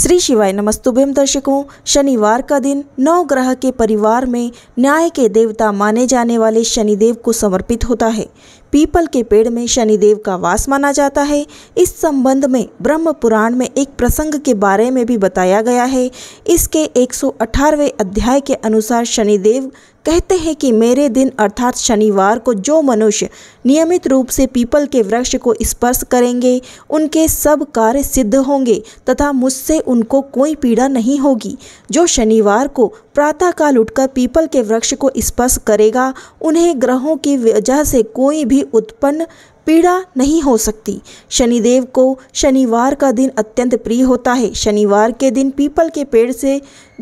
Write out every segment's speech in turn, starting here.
श्री शिवाय नमस्तुभ्यम दर्शकों शनिवार का दिन नौ ग्रह के परिवार में न्याय के देवता माने जाने वाले शनिदेव को समर्पित होता है पीपल के पेड़ में शनिदेव का वास माना जाता है इस संबंध में ब्रह्म पुराण में एक प्रसंग के बारे में भी बताया गया है इसके 118वें अध्याय के अनुसार शनिदेव कहते हैं कि मेरे दिन अर्थात शनिवार को जो मनुष्य नियमित रूप से पीपल के वृक्ष को स्पर्श करेंगे उनके सब कार्य सिद्ध होंगे तथा मुझसे उनको कोई पीड़ा नहीं होगी जो शनिवार को प्रातःकाल उठकर पीपल के वृक्ष को स्पर्श करेगा उन्हें ग्रहों की वजह से कोई भी उत्पन्न पीड़ा नहीं हो सकती शनिदेव को शनिवार का दिन अत्यंत प्रिय होता है शनिवार के दिन पीपल के पेड़ से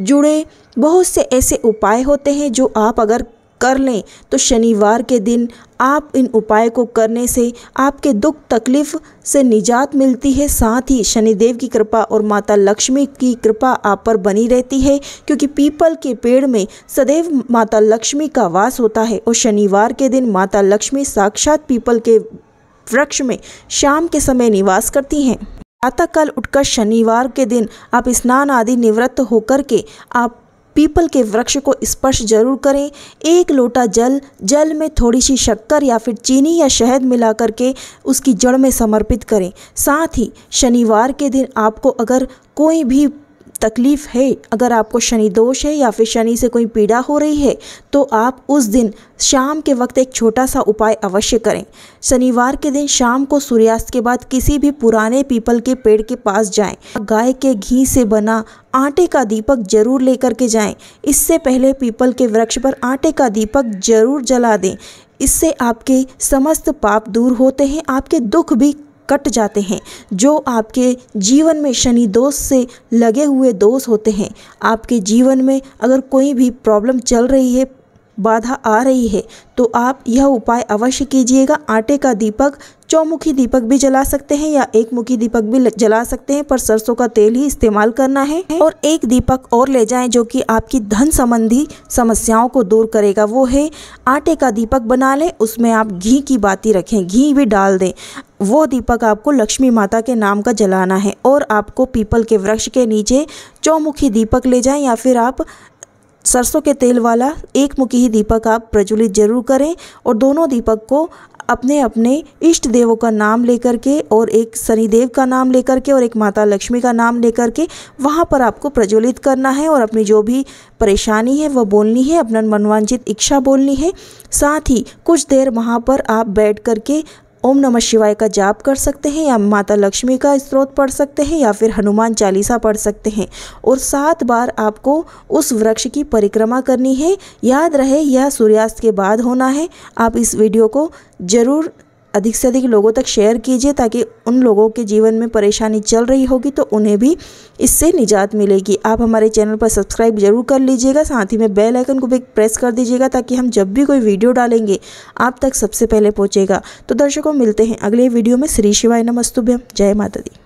जुड़े बहुत से ऐसे उपाय होते हैं जो आप अगर कर लें तो शनिवार के दिन आप इन उपाय को करने से आपके दुख तकलीफ से निजात मिलती है साथ ही शनिदेव की कृपा और माता लक्ष्मी की कृपा आप पर बनी रहती है क्योंकि पीपल के पेड़ में सदैव माता लक्ष्मी का वास होता है और शनिवार के दिन माता लक्ष्मी साक्षात पीपल के वृक्ष में शाम के समय निवास करती हैं प्रातःकाल उठकर शनिवार के दिन आप स्नान आदि निवृत्त होकर के आप पीपल के वृक्ष को स्पर्श जरूर करें एक लोटा जल जल में थोड़ी सी शक्कर या फिर चीनी या शहद मिला करके उसकी जड़ में समर्पित करें साथ ही शनिवार के दिन आपको अगर कोई भी तकलीफ़ है अगर आपको शनि दोष है या फिर शनि से कोई पीड़ा हो रही है तो आप उस दिन शाम के वक्त एक छोटा सा उपाय अवश्य करें शनिवार के दिन शाम को सूर्यास्त के बाद किसी भी पुराने पीपल के पेड़ के पास जाएं गाय के घी से बना आटे का दीपक जरूर लेकर के जाएं इससे पहले पीपल के वृक्ष पर आटे का दीपक जरूर जला दें इससे आपके समस्त पाप दूर होते हैं आपके दुख भी कट जाते हैं जो आपके जीवन में शनि दोष से लगे हुए दोष होते हैं आपके जीवन में अगर कोई भी प्रॉब्लम चल रही है बाधा आ रही है तो आप यह उपाय अवश्य कीजिएगा आटे का दीपक चौमुखी दीपक भी जला सकते हैं या एक मुखी दीपक भी जला सकते हैं पर सरसों का तेल ही इस्तेमाल करना है और एक दीपक और ले जाएं जो कि आपकी धन संबंधी समस्याओं को दूर करेगा वो है आटे का दीपक बना लें उसमें आप घी की बाती रखें घी भी डाल दें वो दीपक आपको लक्ष्मी माता के नाम का जलाना है और आपको पीपल के वृक्ष के नीचे चौमुखी दीपक ले जाएं या फिर आप सरसों के तेल वाला एक मुखी ही दीपक आप प्रज्वलित जरूर करें और दोनों दीपक को अपने अपने इष्ट देवों का नाम लेकर के और एक शनिदेव का नाम लेकर के और एक माता लक्ष्मी का नाम लेकर के वहाँ पर आपको प्रज्वलित करना है और अपनी जो भी परेशानी है वह बोलनी है अपना मनवांचित इच्छा बोलनी है साथ ही कुछ देर वहाँ पर आप बैठ कर के ओम नमः शिवाय का जाप कर सकते हैं या माता लक्ष्मी का स्त्रोत पढ़ सकते हैं या फिर हनुमान चालीसा पढ़ सकते हैं और सात बार आपको उस वृक्ष की परिक्रमा करनी है याद रहे यह सूर्यास्त के बाद होना है आप इस वीडियो को ज़रूर अधिक से अधिक लोगों तक शेयर कीजिए ताकि उन लोगों के जीवन में परेशानी चल रही होगी तो उन्हें भी इससे निजात मिलेगी आप हमारे चैनल पर सब्सक्राइब जरूर कर लीजिएगा साथ ही में बेल आइकन को भी प्रेस कर दीजिएगा ताकि हम जब भी कोई वीडियो डालेंगे आप तक सबसे पहले पहुँचेगा तो दर्शकों मिलते हैं अगले वीडियो में श्री शिवाय नमस्तुभ्यम जय माता दी